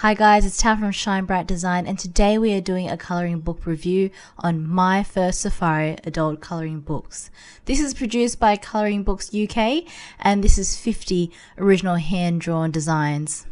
Hi guys, it's Tam from Shine Bright Design and today we are doing a colouring book review on My First Safari Adult Colouring Books. This is produced by Colouring Books UK and this is 50 original hand-drawn designs.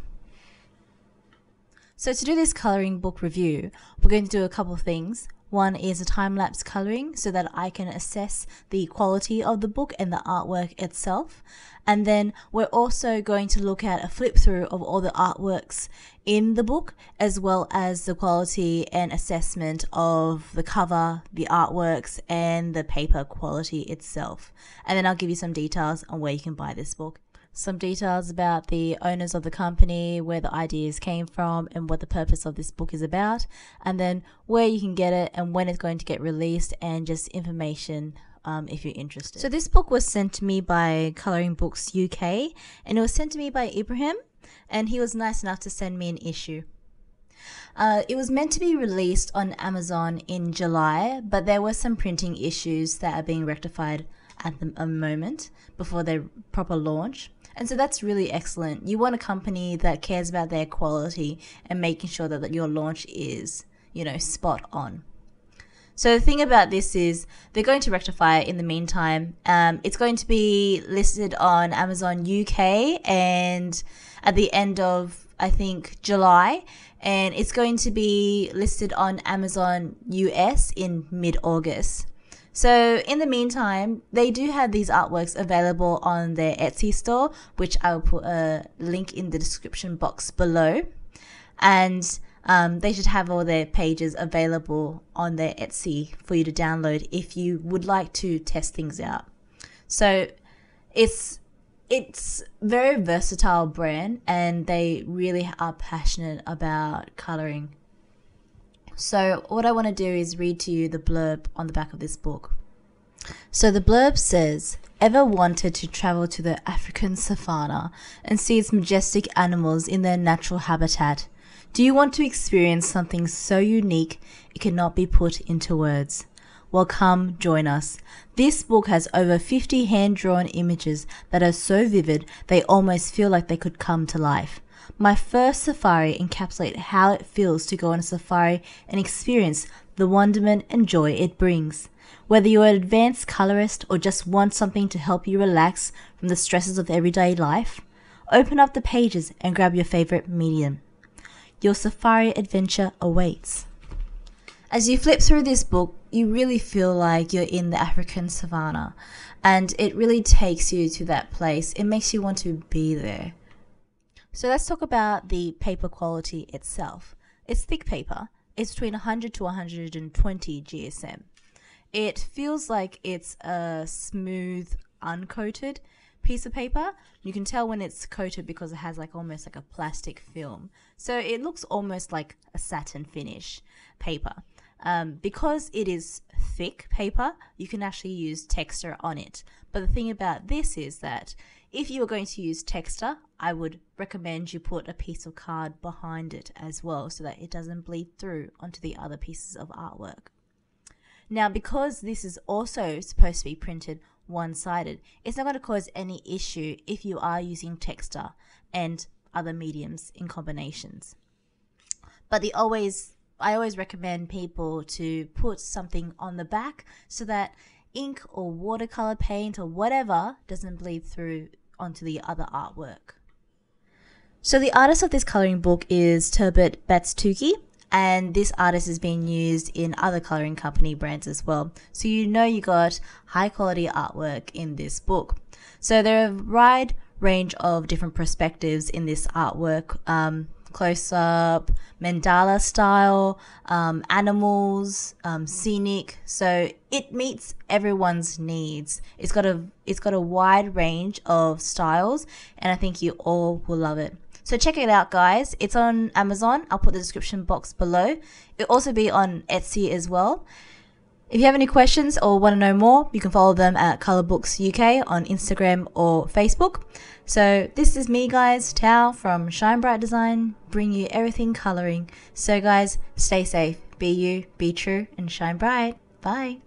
So to do this colouring book review, we're going to do a couple of things. One is a time lapse coloring so that I can assess the quality of the book and the artwork itself. And then we're also going to look at a flip through of all the artworks in the book, as well as the quality and assessment of the cover, the artworks, and the paper quality itself. And then I'll give you some details on where you can buy this book some details about the owners of the company, where the ideas came from, and what the purpose of this book is about, and then where you can get it and when it's going to get released, and just information um, if you're interested. So, this book was sent to me by Colouring Books UK, and it was sent to me by Ibrahim, and he was nice enough to send me an issue. Uh, it was meant to be released on Amazon in July, but there were some printing issues that are being rectified at the a moment before their proper launch. And so that's really excellent. You want a company that cares about their quality and making sure that, that your launch is, you know, spot on. So the thing about this is they're going to rectify it in the meantime. Um, it's going to be listed on Amazon UK and at the end of I think July, and it's going to be listed on Amazon US in mid August. So in the meantime, they do have these artworks available on their Etsy store, which I'll put a link in the description box below. And um, they should have all their pages available on their Etsy for you to download if you would like to test things out. So it's it's very versatile brand and they really are passionate about coloring so, what I want to do is read to you the blurb on the back of this book. So, the blurb says Ever wanted to travel to the African savannah and see its majestic animals in their natural habitat? Do you want to experience something so unique it cannot be put into words? Well, come join us. This book has over 50 hand drawn images that are so vivid they almost feel like they could come to life. My first safari encapsulates how it feels to go on a safari and experience the wonderment and joy it brings. Whether you're an advanced colorist or just want something to help you relax from the stresses of everyday life, open up the pages and grab your favorite medium. Your safari adventure awaits. As you flip through this book, you really feel like you're in the African savannah, and it really takes you to that place. It makes you want to be there. So let's talk about the paper quality itself. It's thick paper. It's between 100 to 120 GSM. It feels like it's a smooth, uncoated piece of paper. You can tell when it's coated because it has like almost like a plastic film. So it looks almost like a satin finish paper. Um, because it is thick paper, you can actually use texture on it. But the thing about this is that if you are going to use texture, I would recommend you put a piece of card behind it as well so that it doesn't bleed through onto the other pieces of artwork. Now, because this is also supposed to be printed one-sided, it's not going to cause any issue if you are using texture and other mediums in combinations. But the always I always recommend people to put something on the back so that ink or watercolor paint or whatever doesn't bleed through onto the other artwork. So the artist of this coloring book is Turbot Batstuki and this artist is being used in other coloring company brands as well. So you know you got high quality artwork in this book. So there are a wide range of different perspectives in this artwork um, close up, mandala style, um, animals, um, scenic. So it meets everyone's needs. It's got a it's got a wide range of styles, and I think you all will love it. So check it out, guys. It's on Amazon. I'll put the description box below. It'll also be on Etsy as well. If you have any questions or want to know more, you can follow them at Colorbooks UK on Instagram or Facebook. So this is me, guys, Tao from Shine Bright Design, bring you everything coloring. So guys, stay safe, be you, be true, and shine bright. Bye.